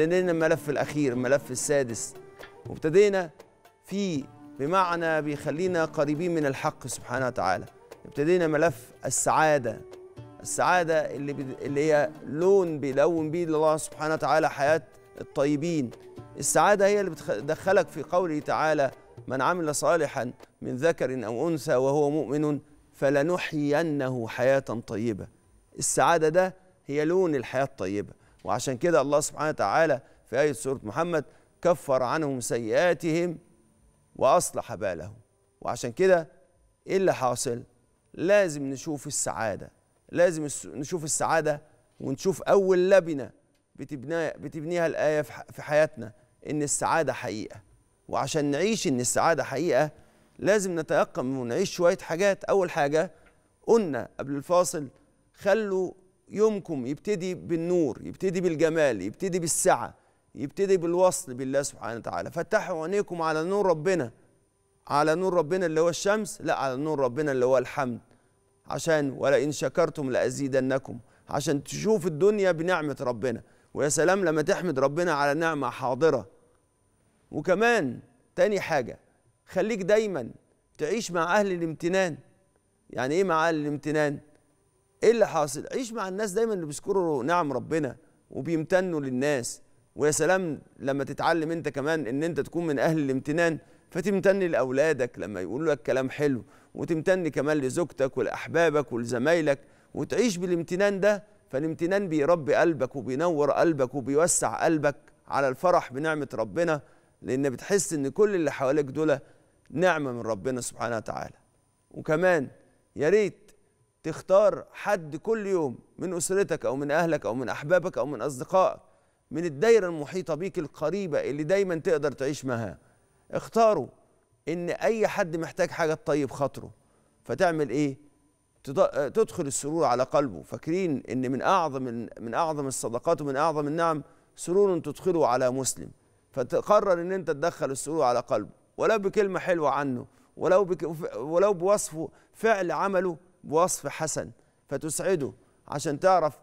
ابتدينا الملف الأخير الملف السادس وابتدينا في بمعنى بيخلينا قريبين من الحق سبحانه وتعالى ابتدينا ملف السعادة السعادة اللي, اللي هي لون بيلون بيه الله سبحانه وتعالى حياة الطيبين السعادة هي اللي بتدخلك في قوله تعالى من عمل صالحا من ذكر أو أنثى وهو مؤمن فلنحيينه حياة طيبة السعادة ده هي لون الحياة الطيبة وعشان كده الله سبحانه وتعالى في آية سورة محمد كفر عنهم سيئاتهم وأصلح بالهم وعشان كده إيه اللي حاصل؟ لازم نشوف السعادة لازم نشوف السعادة ونشوف أول لبنة بتبنيها, بتبنيها الآية في حياتنا إن السعادة حقيقة وعشان نعيش إن السعادة حقيقة لازم نتيقن ونعيش شوية حاجات أول حاجة قلنا قبل الفاصل خلوا يومكم يبتدي بالنور يبتدي بالجمال يبتدي بالسعة يبتدي بالوصل بالله سبحانه وتعالى فتحوا عينيكم على نور ربنا على نور ربنا اللي هو الشمس لا على نور ربنا اللي هو الحمد عشان ولئن شكرتم لأزيدنكم عشان تشوف الدنيا بنعمة ربنا ويا سلام لما تحمد ربنا على نعمة حاضرة وكمان تاني حاجة خليك دايما تعيش مع أهل الامتنان يعني إيه مع أهل الامتنان؟ ايه اللي حاصل عيش مع الناس دايما اللي بيشكروا نعم ربنا وبيمتنوا للناس ويا سلام لما تتعلم انت كمان ان انت تكون من اهل الامتنان فتمتن لاولادك لما يقولوا لك كلام حلو وتمتن كمان لزوجتك ولاحبابك ولزمايلك وتعيش بالامتنان ده فالامتنان بيربي قلبك وبينور قلبك وبيوسع قلبك على الفرح بنعمه ربنا لان بتحس ان كل اللي حواليك دول نعمه من ربنا سبحانه وتعالى وكمان يا ريت تختار حد كل يوم من أسرتك أو من أهلك أو من أحبابك أو من أصدقائك من الدايرة المحيطة بيك القريبة اللي دايما تقدر تعيش معاها اختاروا إن أي حد محتاج حاجة تطيب خاطره فتعمل إيه؟ تدخل السرور على قلبه فاكرين إن من أعظم من أعظم الصدقات ومن أعظم النعم سرور تدخله على مسلم فتقرر إن أنت تدخل السرور على قلبه ولو بكلمة حلوة عنه ولو بك ولو بوصفه فعل عمله بوصف حسن فتسعده عشان تعرف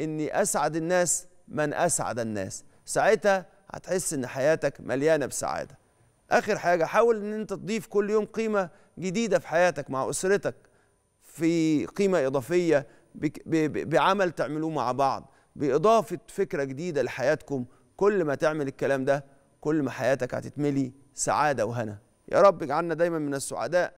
اني اسعد الناس من اسعد الناس ساعتها هتحس ان حياتك مليانه بسعاده اخر حاجه حاول ان انت تضيف كل يوم قيمه جديده في حياتك مع اسرتك في قيمه اضافيه بعمل تعملوه مع بعض باضافه فكره جديده لحياتكم كل ما تعمل الكلام ده كل ما حياتك هتتملي سعاده وهنا يا رب اجعلنا دايما من السعداء